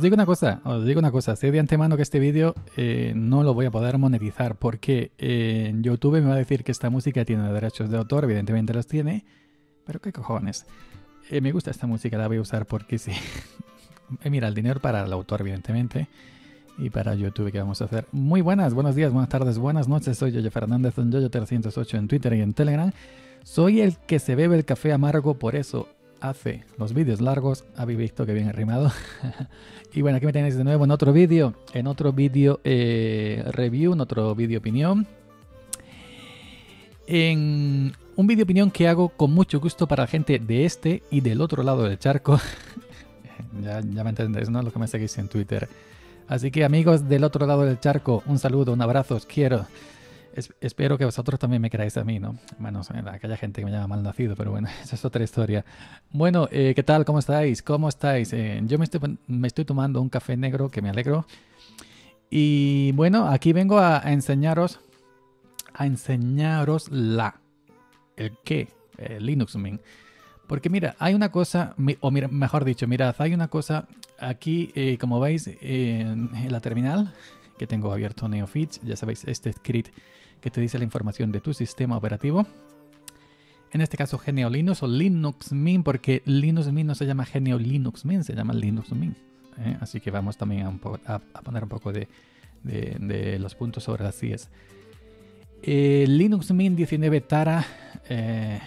os digo una cosa, os digo una cosa, sé de antemano que este vídeo eh, no lo voy a poder monetizar porque en eh, YouTube me va a decir que esta música tiene derechos de autor, evidentemente los tiene, pero qué cojones. Eh, me gusta esta música, la voy a usar porque sí. Mira, el dinero para el autor, evidentemente, y para YouTube que vamos a hacer. Muy buenas, buenos días, buenas tardes, buenas noches, soy Yoyo Fernández, en Yoyo308 en Twitter y en Telegram. Soy el que se bebe el café amargo, por eso hace los vídeos largos. Habéis visto que bien arrimado y bueno, aquí me tenéis de nuevo en otro vídeo, en otro vídeo eh, review, en otro vídeo opinión. En un vídeo opinión que hago con mucho gusto para la gente de este y del otro lado del charco. ya, ya me entendéis, ¿no? Los que me seguís en Twitter. Así que amigos del otro lado del charco, un saludo, un abrazo, os quiero espero que vosotros también me creáis a mí, ¿no? Bueno, aquella gente que me llama malnacido, pero bueno, esa es otra historia. Bueno, eh, ¿qué tal? ¿Cómo estáis? ¿Cómo estáis? Eh, yo me estoy, me estoy tomando un café negro que me alegro. Y bueno, aquí vengo a, enseñaros, a enseñaros la, el qué, el Linux Mint. Porque mira, hay una cosa, o mejor dicho, mirad, hay una cosa aquí, eh, como veis, en la terminal que tengo abierto NeoFeeds, ya sabéis, este script que te dice la información de tu sistema operativo. En este caso Genio Linux o Linux Mint, porque Linux Mint no se llama Genio Linux Mint, se llama Linux Mint. ¿eh? Así que vamos también a, poner un poco de, los puntos sobre las CIES. Eh, Linux Mint 19 Tara, el,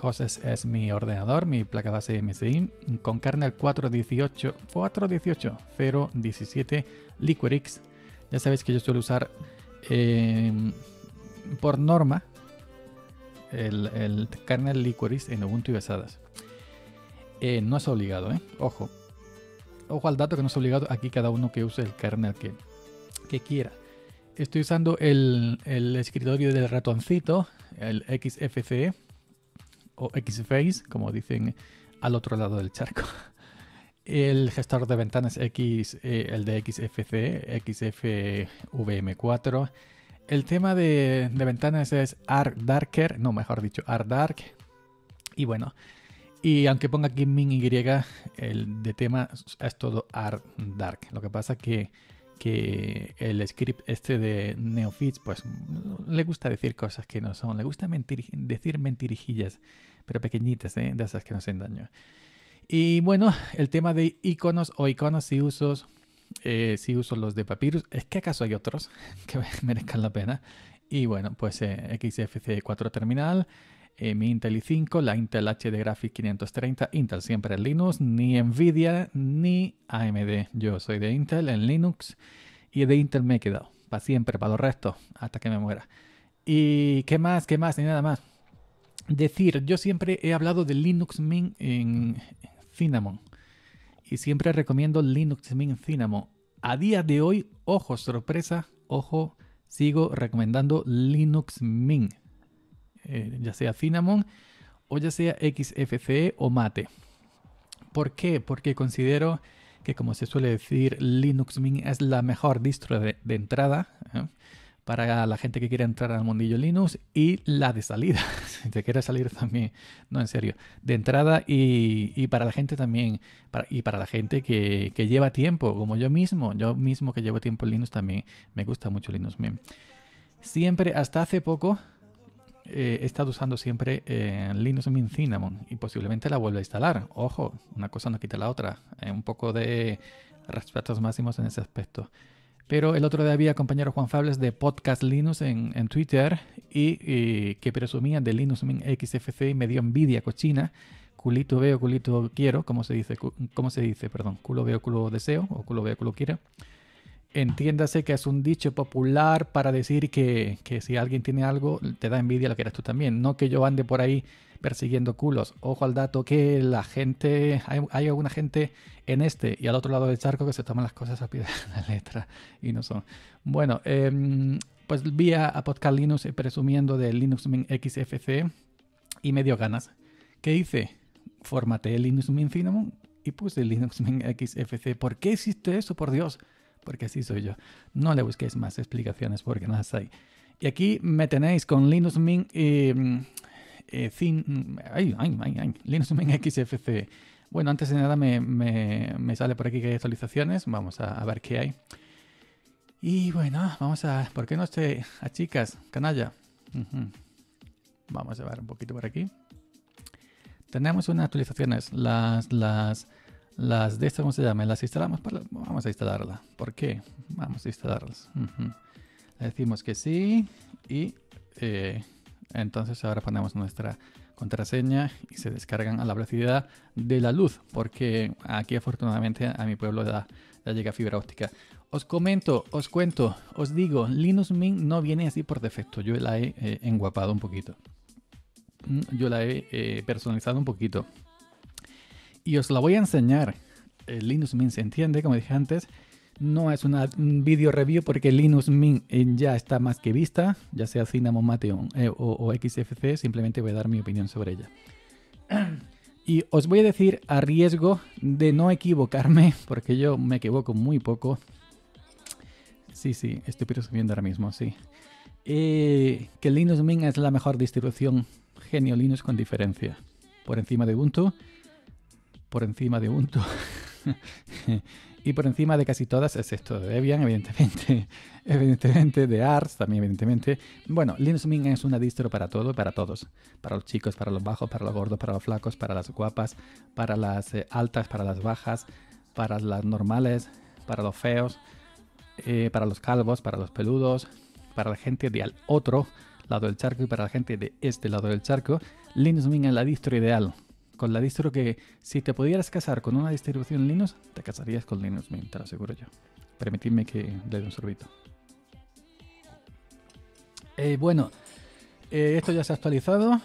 host es, mi ordenador, mi placa base MCI. con kernel 418, 418, 017 LiquidX. Ya sabéis que yo suelo usar Em, por norma, el, kernel liquoris en Ubuntu y Besadas. Eh, no es obligado, ¿eh? Ojo. Ojo al dato que no es obligado aquí cada uno que use el kernel que, que quiera. Estoy usando el, el, escritorio del ratoncito, el XFCE o XFace, como dicen al otro lado del charco. el gestor de ventanas X, eh, el de XFC, XFVM4. El tema de, ventanas es Darker, no, mejor dicho, Dark. Y bueno, y aunque ponga aquí min Y, el de tema es todo Dark. Lo que pasa que que el script este de Neofits, pues le gusta decir cosas que no son, le gusta mentir, decir mentirijillas, pero pequeñitas, ¿eh? de esas que no hacen daño. Y bueno, el tema de iconos o iconos si usos, eh, si uso los de Papyrus, es que acaso hay otros que merezcan la pena. Y bueno, pues eh, XFC4 Terminal, eh, mi Intel i5, la Intel HD Graphics 530, Intel siempre en Linux, ni Nvidia ni AMD. Yo soy de Intel en Linux y de Intel me he quedado, para siempre, para los resto. hasta que me muera. ¿Y qué más? ¿Qué más? Ni nada más decir, yo siempre he hablado de Linux Mint en, Cinnamon. Y siempre recomiendo Linux Mint Cinnamon. A día de hoy, ojo, sorpresa, ojo, sigo recomendando Linux Mint. Eh, ya sea Cinnamon o ya sea XFCE o Mate. ¿Por qué? Porque considero que como se suele decir, Linux Mint es la mejor distro de, entrada. ¿eh? para la gente que quiere entrar al mundillo Linux y la de salida, si te quieres salir también, no en serio, de entrada y, para la gente también, y para la gente que, lleva tiempo, como yo mismo, yo mismo que llevo tiempo en Linux también, me gusta mucho Linux. Mint. Siempre, hasta hace poco, eh, he estado usando siempre eh, Linux Mint Cinnamon y posiblemente la vuelva a instalar. Ojo, una cosa no quita la otra, eh, un poco de respetos máximos en ese aspecto. Pero el otro día había compañero Juan Fables de Podcast Linux en, Twitter y, que presumía de Linux XFC y me dio envidia cochina. Culito veo, culito quiero, como se dice, como se dice, perdón, culo veo, culo deseo o culo veo, culo quiero. Entiéndase que es un dicho popular para decir que, si alguien tiene algo, te da envidia lo que eres tú también. No que yo ande por ahí persiguiendo culos. Ojo al dato que la gente, hay, alguna gente en este y al otro lado del charco que se toman las cosas a pie de la letra y no son. Bueno, em, pues vi a, Podcast Linux eh, presumiendo de Linux Mint XFC y me dio ganas. ¿Qué hice? el Linux Mint Cinnamon y puse Linux Mint XFC. ¿Por qué existe eso, por Dios? porque así soy yo. No le busquéis más explicaciones porque no las hay. Y aquí me tenéis con Linux Mint y... Em, eh, ay, ay, ay, Linux Mint XFC. Bueno, antes de nada me, sale por aquí que hay actualizaciones. Vamos a, ver qué hay. Y bueno, vamos a... ¿Por qué no esté a chicas, canalla? Vamos a ver un poquito por aquí. Tenemos unas actualizaciones. Las... las las de estas, ¿cómo se llama Las instalamos. Para Vamos a instalarla. ¿Por qué? Vamos a instalarlas. decimos que sí. Y eh, entonces ahora ponemos nuestra contraseña y se descargan a la velocidad de la luz. Porque aquí afortunadamente a mi pueblo ya, llega fibra óptica. Os comento, os cuento, os digo, Linux Mint no viene así por defecto. Yo la he eh, enguapado un poquito. Mm, yo la he eh, personalizado un poquito y os la voy a enseñar. El eh, Linux Mint se entiende, como dije antes. No es una video review porque Linux Mint eh, ya está más que vista, ya sea Cinnamon Mateon o, eh, XFC, simplemente voy a dar mi opinión sobre ella. Y os voy a decir a riesgo de no equivocarme, porque yo me equivoco muy poco. Sí, sí, estoy presumiendo ahora mismo, sí. que Linux Mint es la mejor distribución genio Linux con diferencia. Por encima de Ubuntu, por encima de Ubuntu y por encima de casi todas, excepto de Debian, evidentemente, evidentemente de ARS también, evidentemente. Bueno, Linux Ming es una distro para todo, para todos, para los chicos, para los bajos, para los gordos, para los flacos, para las guapas, para las eh, altas, para las bajas, para las normales, para los feos, eh, para los calvos, para los peludos, para la gente de al otro lado del charco y para la gente de este lado del charco. Linux Ming es la distro ideal con la distro que si te pudieras casar con una distribución Linux, te casarías con Linux Mint, te lo aseguro yo. Permitidme que le dé un sorbito. Eh, bueno, eh, esto ya se ha actualizado.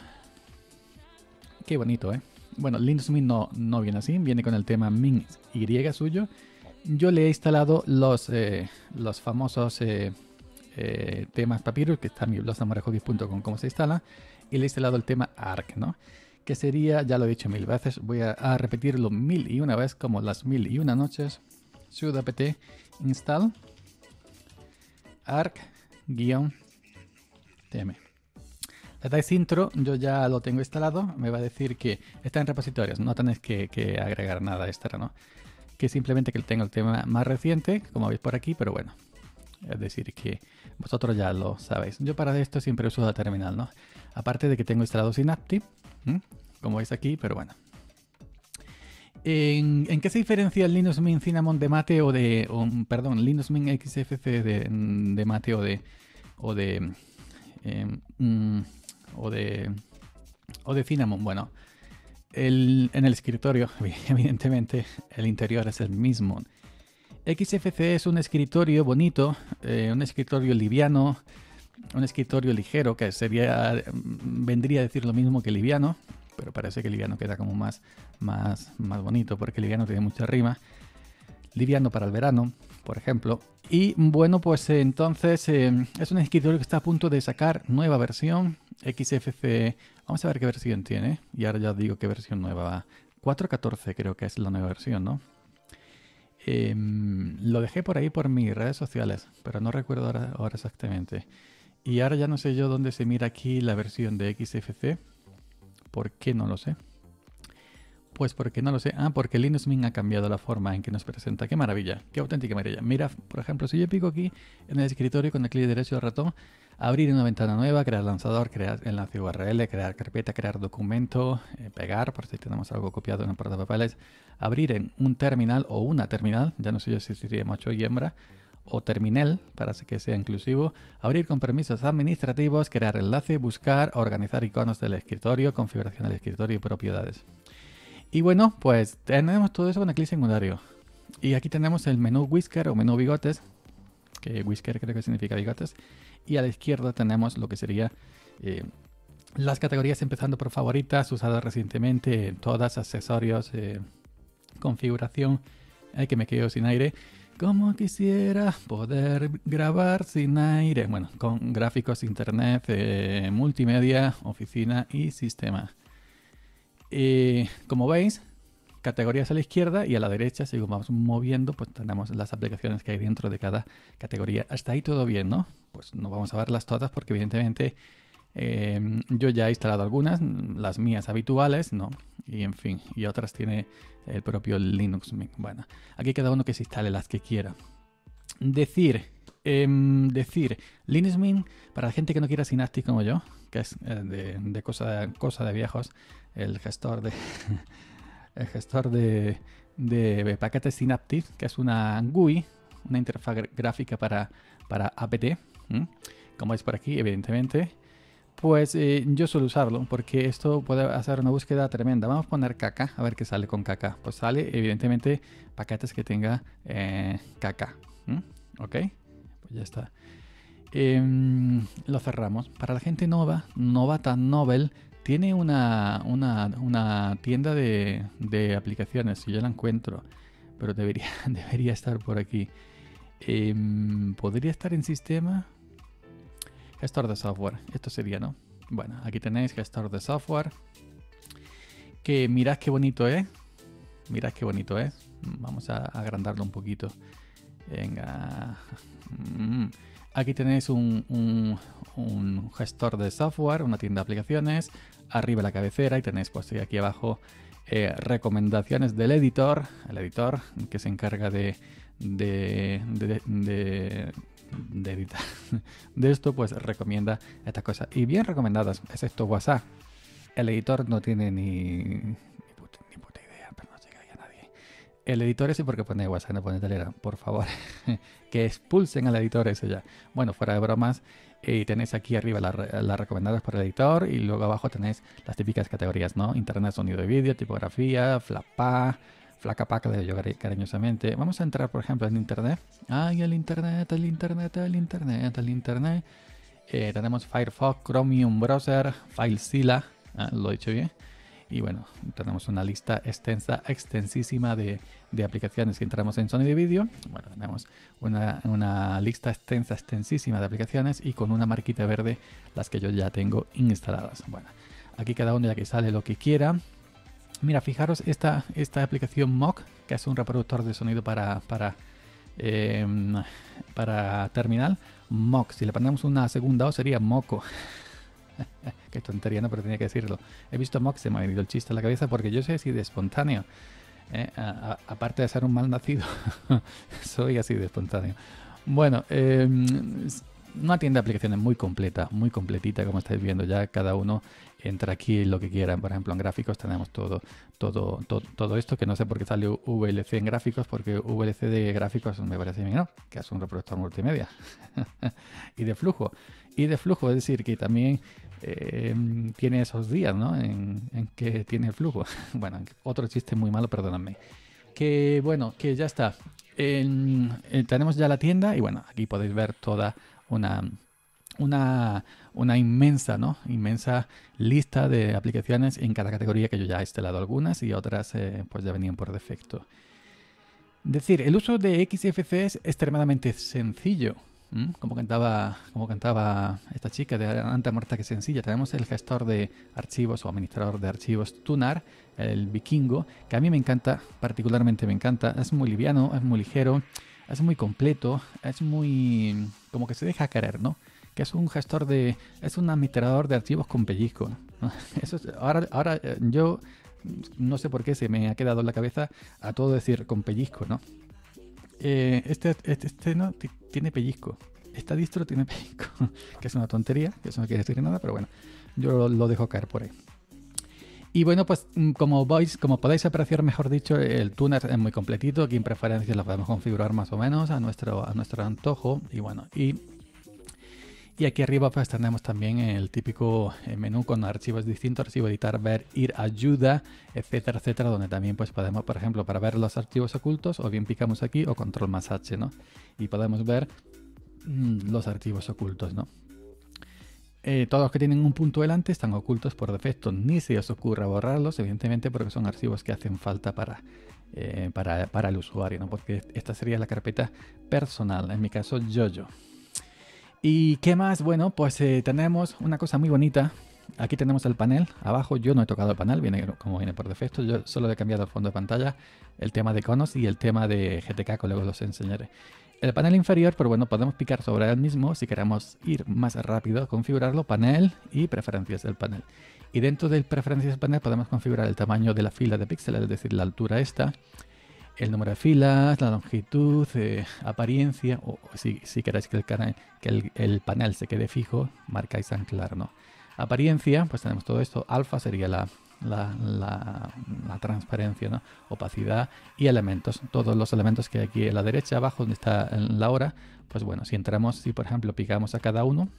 Qué bonito, ¿eh? Bueno, Linux Mint no, no viene así, viene con el tema Mint Y suyo. Yo le he instalado los, eh, los famosos temas Papyrus, que está en mi blog cómo se instala, y le he instalado el tema ARC, ¿no? que sería, ya lo he dicho mil veces, voy a, repetirlo mil y una vez como las mil y una noches, sudo apt install arc-tm. Le dais intro, yo ya lo tengo instalado, me va a decir que está en repositorios, no tenéis que, agregar nada extra, ¿no? Que simplemente que tengo el tema más reciente, como veis por aquí, pero bueno, es decir, que vosotros ya lo sabéis. Yo para esto siempre uso la terminal, ¿no? Aparte de que tengo instalado Synaptic, ¿Mm? Como veis aquí, pero bueno. ¿En, qué se diferencia el Linux Mint Cinnamon de Mate o de. perdón, Linux Mint XFC de, Mate o de. O de. Em, mm, o de. O de Cinnamon? Bueno, en el escritorio, evidentemente, el interior es el mismo. XFC es un escritorio bonito, eh, un escritorio liviano, un escritorio ligero, que sería, mm, vendría a decir lo mismo que liviano, pero parece que liviano queda como más, más, bonito, porque liviano tiene mucha rima. Liviano para el verano, por ejemplo. Y bueno, pues eh, entonces eh, es un escritorio que está a punto de sacar nueva versión XFC. Vamos a ver qué versión tiene. Y ahora ya digo qué versión nueva va. 4.14 creo que es la nueva versión, ¿no? Em, lo dejé por ahí por mis redes sociales, pero no recuerdo ahora exactamente. Y ahora ya no sé yo dónde se mira aquí la versión de XFC. ¿Por qué no lo sé? Pues porque no lo sé. Ah, porque Linux Mint ha cambiado la forma en que nos presenta. ¡Qué maravilla! ¡Qué auténtica maravilla! Mira, por ejemplo, si yo pico aquí en el escritorio con el clic derecho del ratón, abrir una ventana nueva, crear lanzador, crear enlace URL, crear carpeta, crear documento, eh, pegar, por si tenemos algo copiado en de papeles, abrir en un terminal o una terminal, ya no sé yo si sería macho y hembra, o terminal, para que sea inclusivo, abrir con permisos administrativos, crear enlace, buscar, organizar iconos del escritorio, configuración del escritorio y propiedades. Y bueno, pues tenemos todo eso con el clic secundario. Y aquí tenemos el menú Whisker o menú Bigotes, que Whisker creo que significa bigotes. Y a la izquierda tenemos lo que sería eh, las categorías empezando por favoritas, usadas recientemente, todas, accesorios, eh, configuración. que me quedo sin aire. Como quisiera poder grabar sin aire. Bueno, con gráficos, internet, eh, multimedia, oficina y sistema. Eh, como veis, categorías a la izquierda y a la derecha, seguimos vamos moviendo, pues tenemos las aplicaciones que hay dentro de cada categoría. Hasta ahí todo bien, ¿no? Pues no vamos a verlas todas porque evidentemente Em, yo ya he instalado algunas, las mías habituales, ¿no? Y en fin, y otras tiene el propio Linux Mint. Bueno, aquí cada uno que se instale las que quiera. Decir, em, decir, Linux Mint, para la gente que no quiera Synaptic como yo, que es eh, de, cosa, de viejos, el gestor de... el gestor de, paquetes Synaptic, que es una GUI, una interfaz gráfica para, para APT, como es por aquí, evidentemente. Pues eh, yo suelo usarlo porque esto puede hacer una búsqueda tremenda. Vamos a poner caca, a ver qué sale con caca. Pues sale, evidentemente, paquetes que tenga eh, caca. ¿Ok? Pues ya está. Em, lo cerramos. Para la gente nova, novata novel. tiene una, una, una tienda de, de, aplicaciones. Si yo la encuentro, pero debería, debería estar por aquí. Em, ¿Podría estar en sistema? Gestor de software. Esto sería, ¿no? Bueno, aquí tenéis gestor de software. Que mirad qué bonito es. ¿eh? Mirad qué bonito es. ¿eh? Vamos a agrandarlo un poquito. Venga. Mm. Aquí tenéis un, gestor de software, una tienda de aplicaciones. Arriba la cabecera y tenéis pues aquí abajo eh, recomendaciones del editor. El editor que se encarga de, de de editar de esto, pues recomienda estas cosas. Y bien recomendadas, es esto WhatsApp. El editor no tiene ni, ni, puta, idea, pero pues, no llega a nadie. El editor ese porque pone WhatsApp, no pone Telegram. Por favor, que expulsen al editor ese ya. Bueno, fuera de bromas. Y eh, tenéis aquí arriba las recomendadas por el editor y luego abajo tenéis las típicas categorías, ¿no? Internet, sonido y vídeo, tipografía, flapa Flaca Paca le digo cariñosamente. Vamos a entrar, por ejemplo, en Internet. Ay, el Internet, el Internet, el Internet, el Internet. Eh, tenemos Firefox, Chromium Browser, FileZilla. Ah, lo he hecho bien. Y bueno, tenemos una lista extensa, extensísima de, aplicaciones que entramos en Sony de vídeo Bueno, tenemos una, una, lista extensa, extensísima de aplicaciones y con una marquita verde las que yo ya tengo instaladas. Bueno, aquí cada uno ya que sale lo que quiera mira, fijaros esta, esta aplicación Mock, que es un reproductor de sonido para, para, em, para terminal. Mock, si le ponemos una segunda O sería Moco. Qué tontería, no, pero tenía que decirlo. He visto Mock, se me ha venido el chiste a la cabeza porque yo soy así de espontáneo. ¿eh? aparte de ser un mal nacido, soy así de espontáneo. Bueno, eh, una tienda de aplicaciones muy completa, muy completita, como estáis viendo ya, cada uno entra aquí lo que quiera. Por ejemplo, en gráficos tenemos todo, todo, todo, esto, que no sé por qué sale VLC en gráficos, porque VLC de gráficos me parece menor, que es un reproductor multimedia. y de flujo. Y de flujo, es decir, que también eh, tiene esos días, ¿no? En, que tiene flujo. bueno, otro chiste muy malo, perdóname. Que bueno, que ya está. Eh, tenemos ya la tienda y bueno, aquí podéis ver toda una, una, una inmensa, ¿no? Inmensa lista de aplicaciones en cada categoría que yo ya he instalado algunas y otras eh, pues ya venían por defecto. decir, el uso de XFC es extremadamente sencillo. Como cantaba, como cantaba esta chica de Anta Muerta que sencilla, tenemos el gestor de archivos o administrador de archivos Tunar, el vikingo, que a mí me encanta, particularmente me encanta, es muy liviano, es muy ligero, es muy completo, es muy como que se deja caer, ¿no? Que es un gestor de, es un administrador de archivos con pellizco. Eso ahora, ahora eh, yo no sé por qué se me ha quedado en la cabeza a todo decir con pellizco, ¿no? Eh, este, este, este, no tiene pellizco. Esta distro tiene pellizco, que es una tontería, que eso no quiere decir nada, pero bueno, yo lo dejo caer por ahí. Y bueno, pues mm, como como podéis apreciar, mejor dicho, el tuner es muy completito. Aquí en preferencias lo podemos configurar más o menos a nuestro, a nuestro antojo. Y bueno, y, y aquí arriba pues tenemos también el típico eh, menú con archivos distintos, archivo editar, ver, ir, ayuda, etcétera, etcétera, donde también pues podemos, por ejemplo, para ver los archivos ocultos, o bien picamos aquí o control más H, ¿no? Y podemos ver mm, los archivos ocultos, ¿no? Eh, todos los que tienen un punto delante están ocultos por defecto, ni se os ocurra borrarlos, evidentemente porque son archivos que hacen falta para, eh, para, el usuario, porque esta sería la carpeta personal, en mi caso yo. ¿Y qué más? Bueno, pues eh, tenemos una cosa muy bonita. Aquí tenemos el panel, abajo yo no he tocado el panel, viene como viene por defecto, yo solo he cambiado el fondo de pantalla, el tema de conos y el tema de GTK, que luego los enseñaré el panel inferior, pero bueno, podemos picar sobre él mismo si queremos ir más rápido, configurarlo, panel y preferencias del panel. Y dentro de preferencias del panel podemos configurar el tamaño de la fila de píxeles, es decir, la altura esta, el número de filas, la longitud, eh, apariencia, o, si, si queréis que, el, que el, panel se quede fijo, marcáis anclar, ¿no? Apariencia, pues tenemos todo esto, alfa sería la, la, transparencia, opacidad y elementos. Todos los elementos que aquí a la derecha abajo, donde está la hora, pues bueno, si entramos, si por ejemplo picamos a cada uno,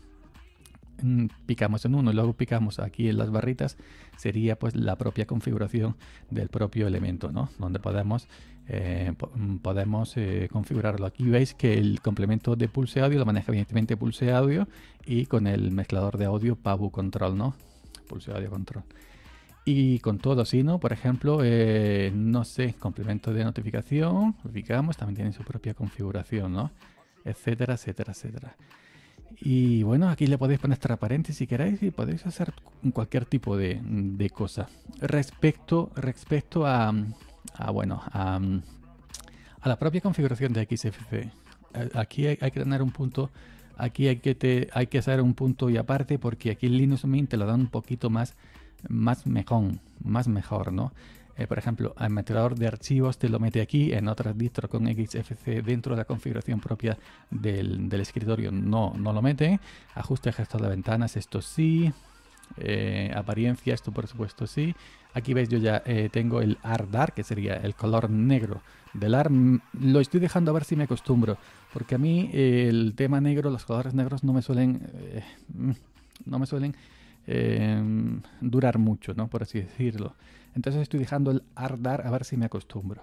mm, picamos en uno y luego picamos aquí en las barritas sería pues la propia configuración del propio elemento ¿no? donde podemos eh, mm, podemos eh, configurarlo aquí veis que el complemento de pulse audio lo maneja evidentemente pulse audio y con el mezclador de audio pavu control no pulse audio control y con todo si ¿no? Por ejemplo, eh, no sé, complemento de notificación, digamos también tiene su propia configuración, ¿no? Etcétera, etcétera, etcétera. Y bueno, aquí le podéis poner paréntesis si queréis y podéis hacer cualquier tipo de, de cosa. Respecto, respecto a, bueno, a, la propia configuración de XFC. Aquí hay, que tener un punto aquí hay que, te, hay que hacer un punto y aparte porque aquí Linux Mint te lo dan un poquito más más mejor, más mejor, ¿no? Eh, por ejemplo, el metrador de archivos te lo mete aquí, en otras distro con XFC dentro de la configuración propia del, del escritorio no, no lo mete. Ajuste gestor de ventanas, esto sí. Eh, apariencia, esto por supuesto sí. Aquí veis yo ya eh, tengo el Ardar, que sería el color negro del ARM. Mm, lo estoy dejando a ver si me acostumbro, porque a mí el tema negro, los colores negros no me suelen... Mm, no me suelen Em, durar mucho, ¿no? Por así decirlo. Entonces estoy dejando el ardar a ver si me acostumbro.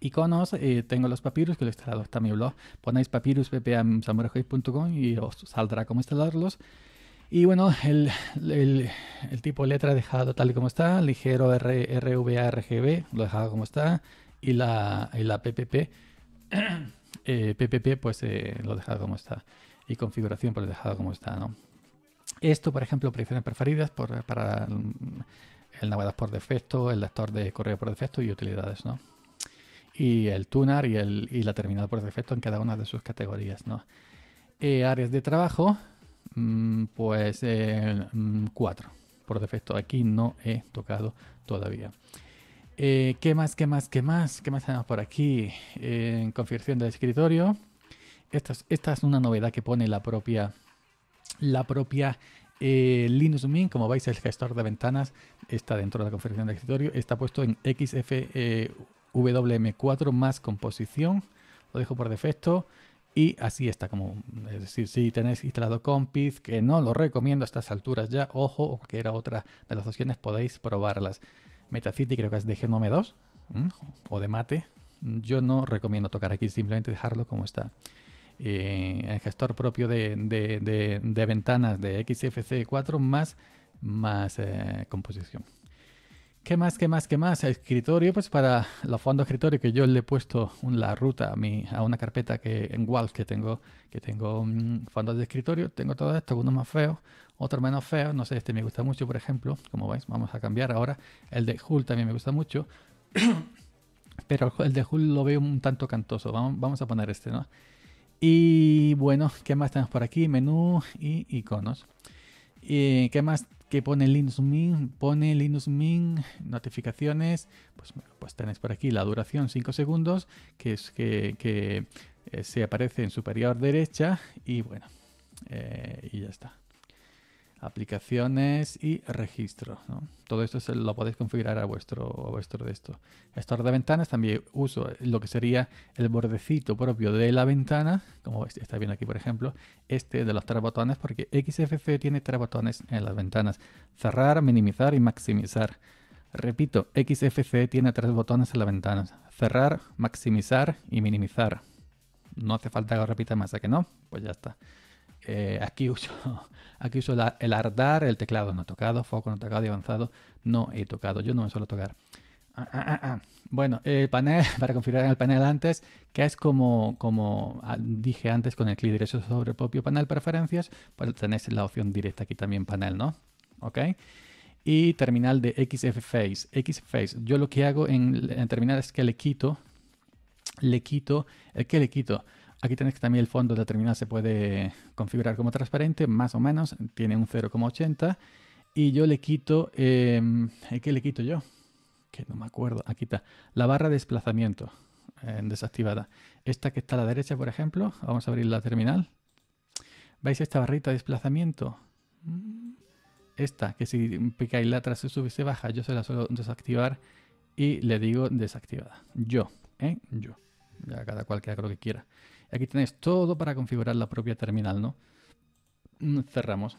Iconos, eh, tengo los papyrus que lo he instalado hasta mi blog. Ponéis papyrus y os saldrá cómo instalarlos. Y bueno, el, tipo letra he dejado tal y como está, ligero R, RVA, RGB, lo he dejado como está, y la, y la PPP, PPP eh, pues eh, lo he dejado como está, y configuración pues lo he dejado como está, ¿no? Esto, por ejemplo, predicciones preferidas para el, navegador por defecto, el lector de correo por defecto y utilidades, Y el tunar y, el, la terminal por defecto en cada una de sus categorías, eh, áreas de trabajo, mm, pues eh, mm, cuatro por defecto. Aquí no he tocado todavía. Eh, ¿Qué más? ¿Qué más? ¿Qué más? ¿Qué más tenemos por aquí? en configuración del escritorio. Esta esta es una novedad que pone la propia la propia eh, Linux Mint, como veis, el gestor de ventanas está dentro de la configuración de escritorio, está puesto en XFWM4 e más composición, lo dejo por defecto. Y así está, como es decir, si tenéis instalado Compiz, que no lo recomiendo a estas alturas ya, ojo, o era otra de las opciones, podéis probarlas. Metacity creo que es de Genome 2 o de Mate. Yo no recomiendo tocar aquí, simplemente dejarlo como está. Eh, el gestor propio de, ventanas de XFC4 más, más eh, composición. ¿Qué más, qué más, qué más? escritorio, pues para los fondos de escritorio que yo le he puesto la ruta a, mí a una carpeta que en Wall que tengo, que tengo mm, fondos de escritorio, tengo todo esto, uno más feo, otro menos feo, no sé, este me gusta mucho, por ejemplo, como veis, vamos a cambiar ahora, el de Hull también me gusta mucho, pero el de Hull lo veo un tanto cantoso, vamos, vamos a poner este, ¿no? Y bueno, ¿qué más tenemos por aquí? Menú y iconos. y eh, ¿Qué más que pone Linux Mint? Pone Linux Mint, notificaciones. Pues, pues tenéis por aquí la duración 5 segundos, que es que, eh, se aparece en superior derecha. Y bueno, eh, y ya está aplicaciones y registro Todo esto se lo podéis configurar a vuestro, vuestro de esto. Gestor de ventanas también uso eh, lo que sería el bordecito propio de la ventana, como está bien aquí por ejemplo, este de los tres botones, porque xfc tiene tres botones en las ventanas. Cerrar, minimizar y maximizar. Repito, xfc tiene tres botones en las ventanas. Cerrar, maximizar y minimizar. No hace falta que lo repita más, ¿a que no? Pues ya está. Eh, aquí uso, aquí uso el ardar, el teclado no tocado, foco no tocado y avanzado no he tocado. Yo no me suelo tocar. Ah, ah, ah, bueno, el panel, para configurar el panel antes, que es como, como dije antes con el clic derecho sobre el propio panel preferencias, pues tenéis la opción directa aquí también panel, ¿no? ¿Ok? Y terminal de XFFace. XFace, yo lo que hago en, en terminal es que le quito, le quito, ¿qué le quito? Aquí tenéis que también el fondo de la terminal se puede configurar como transparente, más o menos, tiene un 0,80. Y yo le quito, eh, ¿qué le quito yo? Que no me acuerdo, aquí está, la barra de desplazamiento eh, desactivada. Esta que está a la derecha, por ejemplo, vamos a abrir la terminal. ¿Veis esta barrita de desplazamiento? Mm, esta, que si picáis la atrás se sube y se baja, yo se la suelo desactivar y le digo desactivada. Yo, ¿eh? Yo. Ya cada cual que haga lo que quiera. Aquí tenéis todo para configurar la propia terminal, ¿no? Mm, cerramos.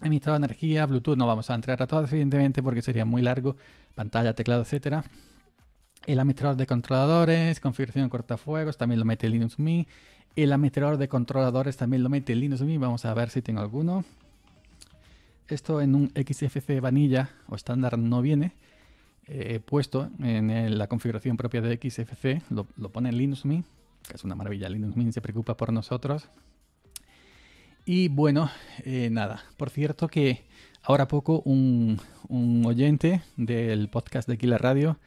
Administrador de energía, Bluetooth, no vamos a entrar a todo, evidentemente, porque sería muy largo. Pantalla, teclado, etcétera. El administrador de controladores, configuración de cortafuegos, también lo mete Linux Mi. El administrador de controladores también lo mete Linux Mi. Vamos a ver si tengo alguno. Esto en un XFC vanilla o estándar no viene eh, puesto en la configuración propia de XFC. Lo, pone en Linux Mi que es una maravilla. Linux Mint se preocupa por nosotros. Y bueno, eh, nada. Por cierto que ahora poco un, oyente del podcast de Killer Radio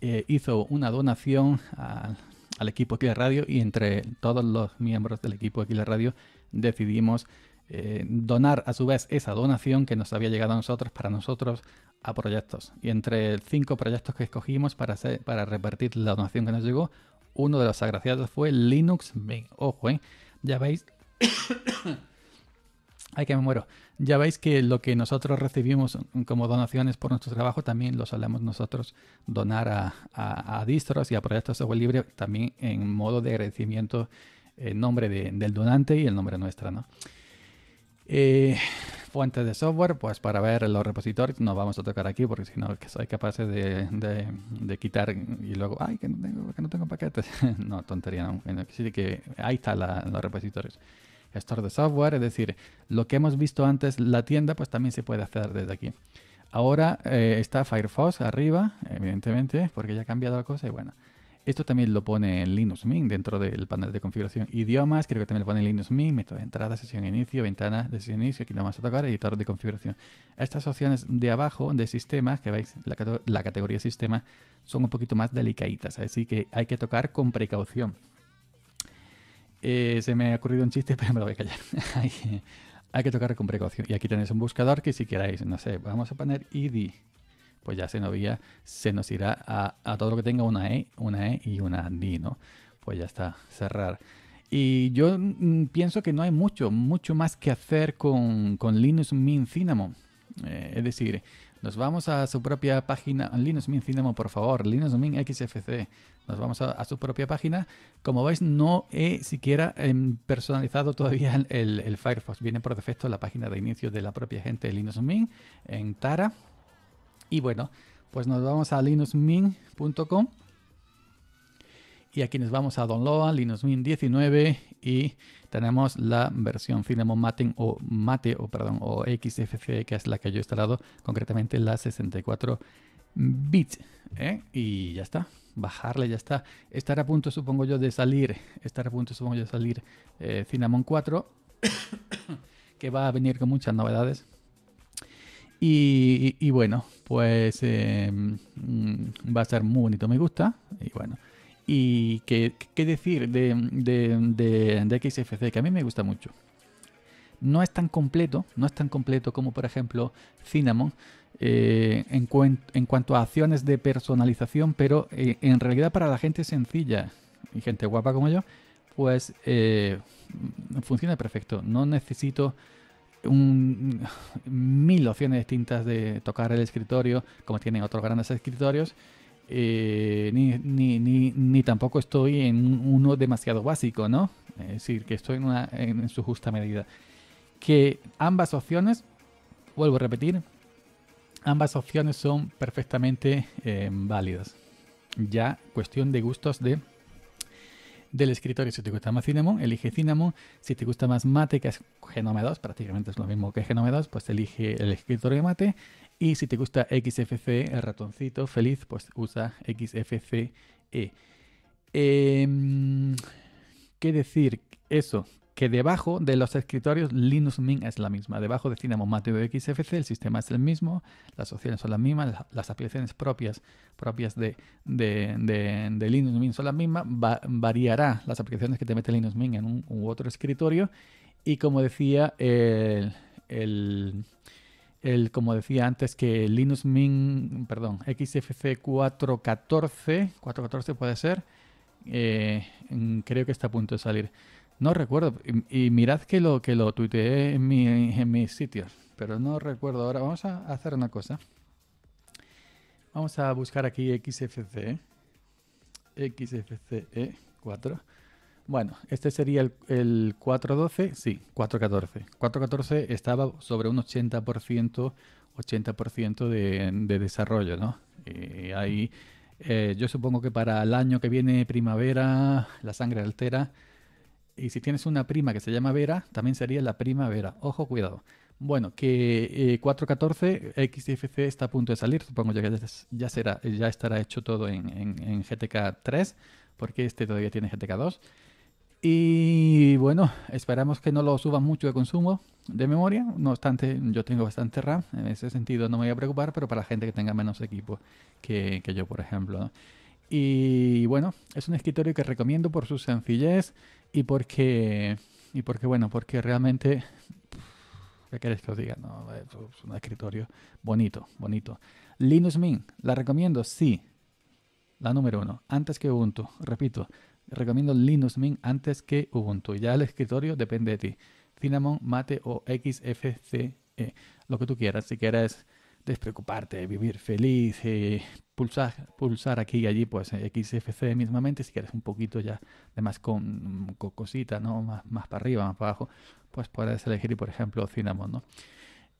eh, hizo una donación al equipo de Killer Radio y entre todos los miembros del equipo de Killer Radio decidimos eh, donar a su vez esa donación que nos había llegado a nosotros para nosotros a proyectos. Y entre cinco proyectos que escogimos para, hacer, para repartir la donación que nos llegó, uno de los agraciados fue Linux Mint. Ojo, ¿eh? Ya veis... Ay, que me muero. Ya veis que lo que nosotros recibimos como donaciones por nuestro trabajo también lo solemos nosotros donar a, distros y a proyectos de software libre también en modo de agradecimiento en nombre del donante y el nombre nuestra, ¿no? Eh, fuentes de software, pues para ver los repositorios no vamos a tocar aquí porque si no que soy capaces de, quitar y luego, ay, que no tengo, que no tengo paquetes. no, tontería, no. Sí que ahí están los repositorios. Gestor de software, es decir, lo que hemos visto antes, la tienda, pues también se puede hacer desde aquí. Ahora eh, está Firefox arriba, evidentemente, porque ya ha cambiado la cosa y bueno. Esto también lo pone en Linux Mint dentro del panel de configuración. Idiomas, creo que también lo pone en Linux Mint, método de entrada, sesión inicio, ventana de sesión inicio, aquí no vamos a tocar, editor de configuración. Estas opciones de abajo de sistemas, que veis la, categoría sistema, son un poquito más delicaditas, así que hay que tocar con precaución. Eh, se me ha ocurrido un chiste, pero me lo voy a callar. hay, hay que tocar con precaución. Y aquí tenéis un buscador que si queráis, no sé, vamos a poner ID pues ya se nos irá a, todo lo que tenga una E, una E y una D, ¿no? Pues ya está, cerrar. Y yo mm, pienso que no hay mucho, mucho más que hacer con, Linux Mint Cinnamon. Eh, es decir, nos vamos a su propia página, Linux Mint Cinnamon, por favor, Linux Mint XFC. Nos vamos a, su propia página. Como veis, no he siquiera em, personalizado todavía el, el, Firefox. Viene por defecto la página de inicio de la propia gente de Linux Mint en Tara. Y bueno, pues nos vamos a linuxmin.com y aquí nos vamos a download linuxmin 19 y tenemos la versión Cinnamon Mate o Mate o perdón o XFCE que es la que yo he instalado, concretamente la 64 bits ¿eh? y ya está bajarle, ya está. estar a punto, supongo yo, de salir, estar a punto, supongo yo, de salir eh, Cinnamon 4, que va a venir con muchas novedades. Y, bueno, pues eh, mm, va a ser muy bonito, me gusta. Y bueno, y qué, decir de, de, de, XFC, que a mí me gusta mucho no es tan completo, no es tan completo como por ejemplo Cinnamon eh, en, cuanto a acciones de personalización, pero eh, en realidad para la gente sencilla y gente guapa como yo, pues funciona perfecto. No necesito mil opciones distintas de tocar el escritorio, como tienen otros grandes escritorios, eh, ni, tampoco estoy en uno demasiado básico, ¿no? Es decir, que estoy en, su justa medida. Que ambas opciones, vuelvo a repetir, ambas opciones son perfectamente eh, válidas. Ya cuestión de gustos de del escritorio si te gusta más Cinnamon, elige Cinnamon. Si te gusta más Mate, que es Genome 2, prácticamente es lo mismo que Genome 2, pues elige el escritorio Mate. Y si te gusta XFC, el ratoncito feliz, pues usa XFCE. Em, ¿Qué decir? Eso, que debajo de los escritorios Linux Mint es la misma. Debajo de mateo XFC el sistema es el mismo, las opciones son las mismas, las, aplicaciones propias, propias de, Linux Mint son las mismas. variará las aplicaciones que te mete Linux Mint en un u otro escritorio. Y como decía el, como decía antes que Linux Mint, perdón, XFC 414, 414 puede ser, eh, creo que está a punto de salir. No recuerdo. Y, mirad que lo, que lo tuiteé en, mis sitios. Pero no recuerdo ahora. Vamos a hacer una cosa. Vamos a buscar aquí XFCE. XFCE4. Bueno, este sería el, 412. Sí, 414. 414 estaba sobre un 80%, 80% de, de desarrollo, ¿no? ahí... Eh, yo supongo que para el año que viene, primavera, la sangre altera, y si tienes una prima que se llama Vera, también sería la prima Vera. Ojo, cuidado. Bueno, que 4.14 eh, XFC está a punto de salir. Supongo ya que ya, será, ya estará hecho todo en, GTK 3, porque este todavía tiene GTK 2. Y bueno, esperamos que no lo suba mucho de consumo de memoria. No obstante, yo tengo bastante RAM. En ese sentido no me voy a preocupar, pero para la gente que tenga menos equipo que, yo, por ejemplo. Y bueno, es un escritorio que recomiendo por su sencillez y porque, y porque bueno, porque realmente, ¿qué quieres que os diga? No, eh, pues, es un escritorio bonito, bonito. Linux Mint, ¿la recomiendo? Sí, la número uno, antes que Ubuntu, repito, recomiendo Linux Mint antes que Ubuntu. Ya el escritorio depende de ti. Cinnamon, Mate o XFCE, lo que tú quieras. Si quieres despreocuparte, vivir feliz, eh, pulsar, pulsar aquí y allí, pues eh, XFC mismamente, si quieres un poquito ya de más con, mm, con cosita, ¿no? Más, más para arriba, más para abajo, pues puedes elegir, por ejemplo, Cinnamon, ¿no?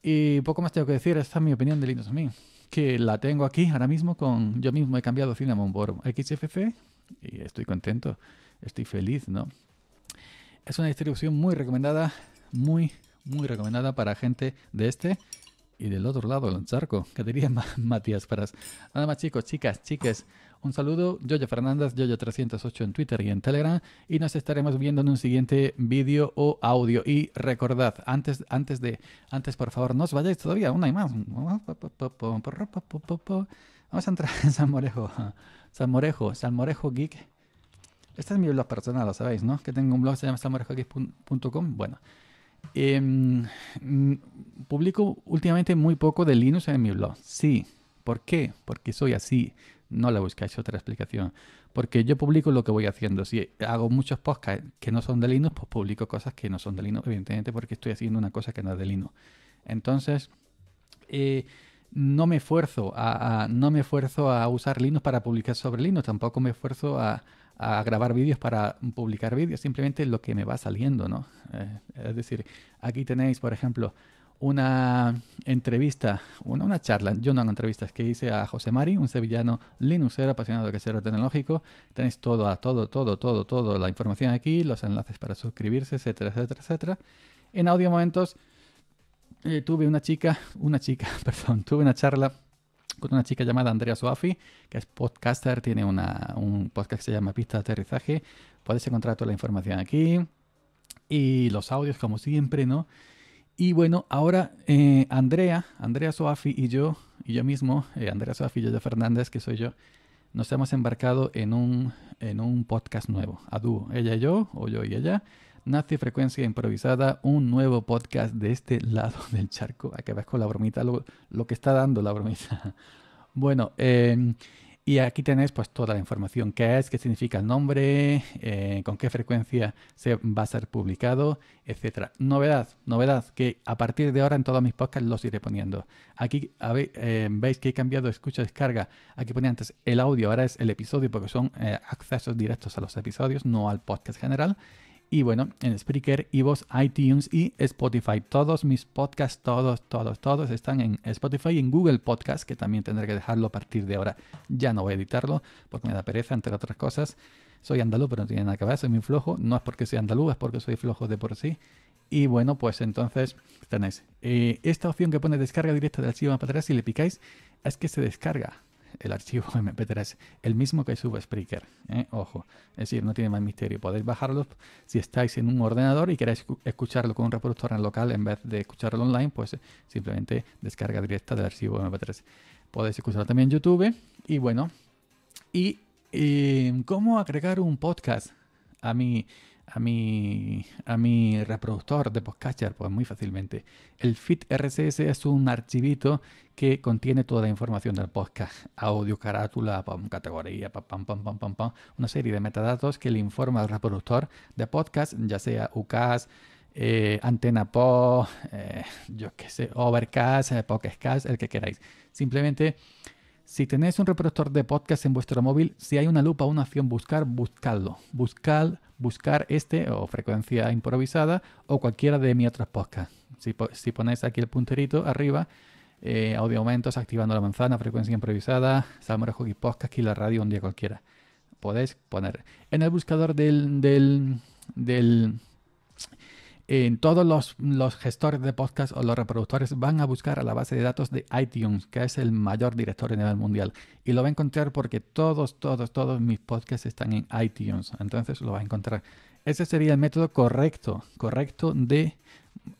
Y poco más tengo que decir, esta es mi opinión de Linux Mint, que la tengo aquí ahora mismo con, yo mismo he cambiado Cinnamon por XFC y estoy contento, estoy feliz, ¿no? Es una distribución muy recomendada, muy, muy recomendada para gente de este y del otro lado el charco, que diría Matías Paras. Nada más chicos, chicas, chiques, un saludo, Yoyo Fernández, Yoyo308 en Twitter y en Telegram, y nos estaremos viendo en un siguiente vídeo o audio. Y recordad, antes, antes de, antes por favor, no os vayáis todavía, una y más. Vamos a entrar en San Morejo, San Morejo, San Morejo Geek. Este es mi blog personal, lo sabéis, ¿no? Que tengo un blog, se llama sanmorejogeek.com, Bueno. Em, mm, publico últimamente muy poco de Linux en mi blog. Sí. ¿Por qué? Porque soy así. No la buscáis otra explicación. Porque yo publico lo que voy haciendo. Si hago muchos podcasts que no son de Linux, pues publico cosas que no son de Linux, evidentemente, porque estoy haciendo una cosa que no es de Linux. Entonces, eh, no me esfuerzo a, no me esfuerzo a usar Linux para publicar sobre Linux, tampoco me esfuerzo a, a grabar vídeos para publicar vídeos, simplemente lo que me va saliendo, ¿no? Eh, es decir, aquí tenéis, por ejemplo, una entrevista, una, charla, yo no hago entrevistas, que hice a José Mari, un sevillano Linuxero, apasionado de cero tecnológico. Tenéis todo, todo, todo, todo, todo la información aquí, los enlaces para suscribirse, etcétera, etcétera, etcétera. En audio momentos eh, tuve una chica, una chica, perdón, tuve una charla con una chica llamada Andrea Suafi, que es podcaster, tiene una, un podcast que se llama Pista de Aterrizaje. Puedes encontrar toda la información aquí. Y los audios, como siempre, ¿no? Y bueno, ahora eh, Andrea, Andrea Soafi y yo, y yo mismo, eh, Andrea Soafi y yo Fernández, que soy yo, nos hemos embarcado en un, en un podcast nuevo, a dúo, ella y yo, o yo y ella, Nace Frecuencia Improvisada, un nuevo podcast de este lado del charco. ves con la bromita, lo, lo, que está dando la bromita. Bueno, em, y aquí tenéis pues toda la información, qué es, qué significa el nombre, eh, con qué frecuencia se va a ser publicado, Etcétera. Novedad, novedad, que a partir de ahora en todos mis podcasts los iré poniendo. Aquí em, veis que he cambiado escucha descarga. Aquí ponía antes el audio, ahora es el episodio porque son eh, accesos directos a los episodios, no al podcast general. Y bueno, en Spreaker, vos iTunes y Spotify. Todos mis podcasts, todos, todos, todos están en Spotify y en Google Podcast, que también tendré que dejarlo a partir de ahora. Ya no voy a editarlo porque me da pereza, entre otras cosas. Soy andaluz, pero no tiene nada que ver, soy muy flojo. No es porque soy andaluz, es porque soy flojo de por sí. Y bueno, pues entonces tenéis eh, esta opción que pone descarga directa del archivo para atrás. Si le picáis, es que se descarga el archivo MP3, el mismo que sube Spreaker. ¿eh? Ojo, es decir, no tiene más misterio. Podéis bajarlo si estáis en un ordenador y queréis escucharlo con un reproductor en local en vez de escucharlo online, pues eh, simplemente descarga directa del archivo MP3. Podéis escucharlo también en YouTube. Y bueno, y, eh, ¿cómo agregar un podcast a mi a mi, a mi reproductor de podcast, pues muy fácilmente. El fit RSS es un archivito que contiene toda la información del podcast, audio, carátula, categoría, pam, pam, pam, pam, pam, una serie de metadatos que le informa al reproductor de podcast, ya sea UCAS, eh, Antena PO, eh, yo qué sé, Overcast, eh, Pocketcast, el que queráis. Simplemente si tenéis un reproductor de podcast en vuestro móvil, si hay una lupa o una opción buscar, buscadlo. Buscad, buscar este o frecuencia improvisada o cualquiera de mis otros podcasts. Si, ponéis aquí el punterito arriba, eh, audio aumentos, activando la manzana, frecuencia improvisada, Salmora Hockey Podcast aquí la radio un día cualquiera. Podéis poner en el buscador del, del, del en todos los, gestores de podcast o los reproductores van a buscar a la base de datos de iTunes, que es el mayor director a nivel mundial. Y lo va a encontrar porque todos, todos, todos mis podcasts están en iTunes. Entonces lo va a encontrar. Ese sería el método correcto, correcto de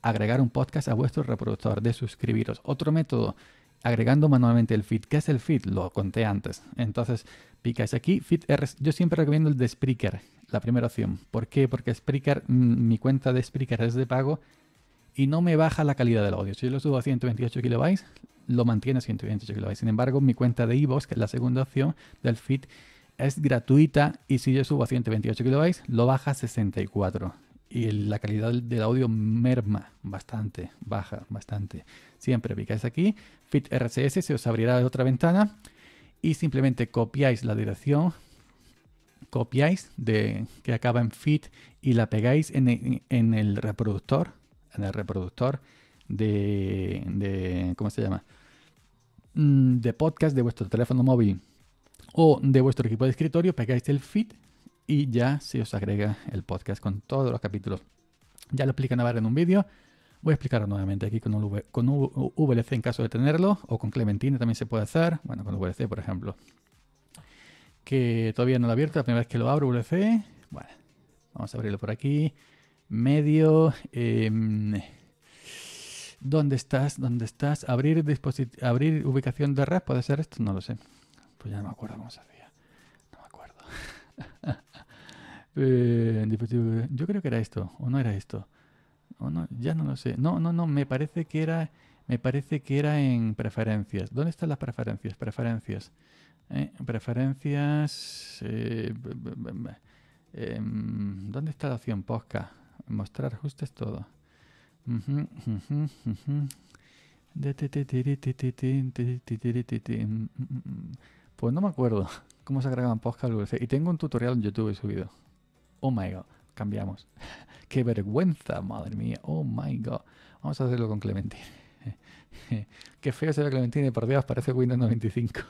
agregar un podcast a vuestro reproductor, de suscribiros. Otro método, agregando manualmente el feed. ¿Qué es el feed? Lo conté antes. Entonces, picáis aquí, feed RSS. Yo siempre recomiendo el de Spreaker la primera opción. ¿Por qué? Porque Spreaker, mm, mi cuenta de Spreaker es de pago y no me baja la calidad del audio. Si yo lo subo a 128 kilobytes, lo mantiene a 128 kilobytes. Sin embargo, mi cuenta de iVoox, que es la segunda opción del Fit, es gratuita y si yo subo a 128 kilobytes, lo baja a 64. Y la calidad del audio merma bastante, baja bastante. Siempre picáis aquí, Fit RSS, se os abrirá otra ventana y simplemente copiáis la dirección copiáis de que acaba en fit y la pegáis en, el, reproductor, en el reproductor de, de, ¿cómo se llama? Mm, de podcast de vuestro teléfono móvil o de vuestro equipo de escritorio, pegáis el feed y ya se os agrega el podcast con todos los capítulos. Ya lo a Navarra en un vídeo. Voy a explicarlo nuevamente aquí con, un, con VLC en caso de tenerlo, o con Clementine también se puede hacer, bueno, con VLC por ejemplo que todavía no lo he abierto, la primera vez que lo abro, VLC. Bueno, vamos a abrirlo por aquí. Medio. Em, ¿Dónde estás? ¿Dónde estás? Abrir, abrir ubicación de red, ¿puede ser esto? No lo sé. Pues ya no me acuerdo cómo se hacía. No me acuerdo. Eh, yo creo que era esto, o no era esto. O no, ya no lo sé. No, no, no, me parece que era. Me parece que era en preferencias. ¿Dónde están las preferencias? Preferencias preferencias. ¿Dónde está la opción POSCA? Mostrar ajustes todo. Pues no me acuerdo cómo se agregaban podcast. Y tengo un tutorial en YouTube subido. Oh my god, cambiamos. Qué vergüenza, madre mía. Oh my god. Vamos a hacerlo con Clementine. Qué feo se ve Clementine, por Dios, parece Windows 95.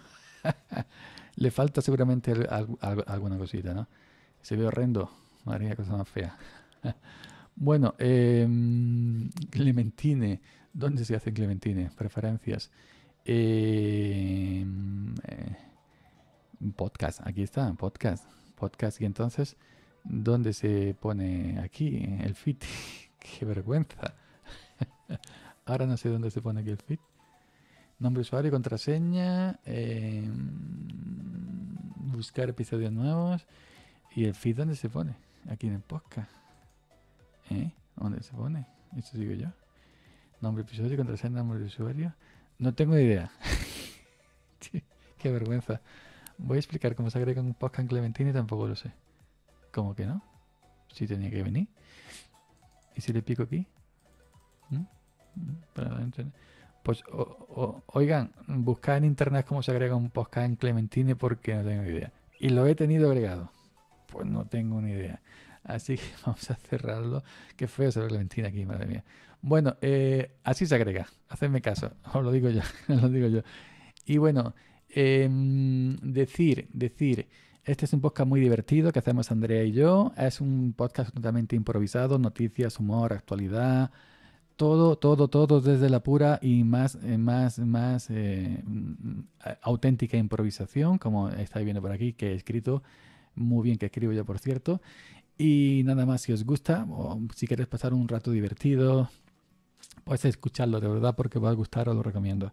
Le falta seguramente alguna cosita, ¿no? Se ve horrendo. Madre cosa más fea. bueno, em, Clementine. ¿Dónde se hace Clementine? Preferencias. Em, eh, podcast. Aquí está, podcast. Podcast. Y entonces, ¿dónde se pone aquí el fit? ¡Qué vergüenza! Ahora no sé dónde se pone aquí el fit. Nombre usuario contraseña. Em, buscar episodios nuevos. ¿Y el feed dónde se pone? Aquí en el podcast. ¿Eh? ¿Dónde se pone? ¿Esto digo yo. Nombre episodio, contraseña, nombre de usuario. No tengo idea. Qué vergüenza. Voy a explicar cómo se agrega un podcast en Clementine y tampoco lo sé. ¿Cómo que no? Si tenía que venir. ¿Y si le pico aquí? ¿Mm? Mm, para entender. Pues, oigan, buscad en internet cómo se agrega un podcast en Clementine porque no tengo idea. Y lo he tenido agregado. Pues no tengo ni idea. Así que vamos a cerrarlo. Qué feo se ve Clementine aquí, madre mía. Bueno, eh, así se agrega. Hacedme caso. Os lo digo yo. os lo digo yo. Y bueno, em, decir, decir. Este es un podcast muy divertido que hacemos Andrea y yo. Es un podcast totalmente improvisado, noticias, humor, actualidad, todo, todo, todo desde la pura y más, eh, más, más eh, mm, mm, auténtica improvisación, como estáis viendo por aquí, que he escrito, muy bien que escribo yo, por cierto. Y nada más, si os gusta, o si queréis pasar un rato divertido, pues escucharlo de verdad porque os va a gustar, os lo recomiendo.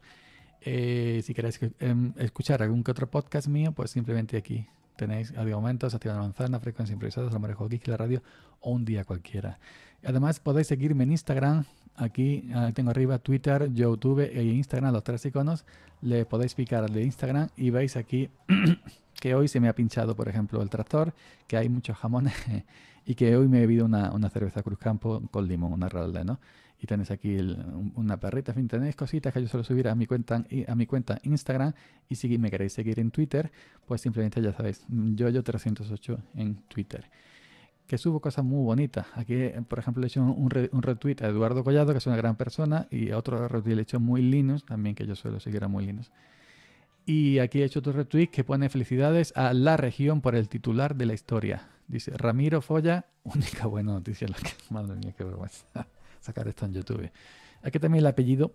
Eh, si queréis em, escuchar algún que otro podcast mío, pues simplemente aquí tenéis audio aumentos, activa la manzana, frecuencia improvisada, la marejo geek, la radio o un día cualquiera. Además, podéis seguirme en Instagram. Aquí tengo arriba Twitter, YouTube e Instagram, los tres iconos. Le podéis picar al de Instagram y veis aquí que hoy se me ha pinchado, por ejemplo, el tractor, que hay muchos jamones y que hoy me he bebido una, una cerveza Cruzcampo con limón, una ralda, ¿no? Y tenéis aquí una perrita, en fin, tenéis cositas que yo suelo subir a mi cuenta, a mi cuenta Instagram y si me queréis seguir en Twitter, pues simplemente ya sabéis, yo, yo 308 en Twitter que subo cosas muy bonitas. Aquí, eh, por ejemplo, le he hecho un, retweet a Eduardo Collado, que es una gran persona, y a otro retweet le he hecho muy Linux, también que yo suelo seguir a muy Linux. Y aquí he hecho otro retweet que pone felicidades a la región por el titular de la historia. Dice Ramiro Folla, única buena noticia. La que, madre mía, qué vergüenza sacar esto en YouTube. Aquí también el apellido.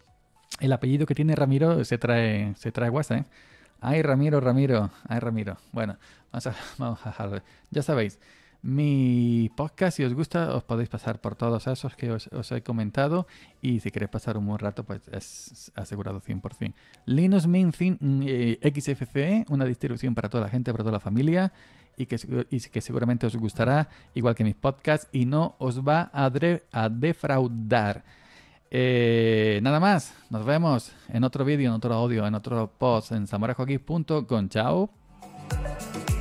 el apellido que tiene Ramiro se trae, se trae guasa, ¿eh? Ay, Ramiro, Ramiro, ay, Ramiro. Bueno, vamos a, vamos a dejarlo. Ya sabéis, mi podcast. Si os gusta, os podéis pasar por todos esos que os, he comentado. Y si queréis pasar un buen rato, pues es asegurado 100%. Linux Mint eh, XFCE, una distribución para toda la gente, para toda la familia. Y que, que seguramente os gustará, igual que mis podcasts. Y no os va a, defraudar. Eh, nada más, nos vemos en otro vídeo, en otro audio, en otro post en samarejoaquí.com. Chao.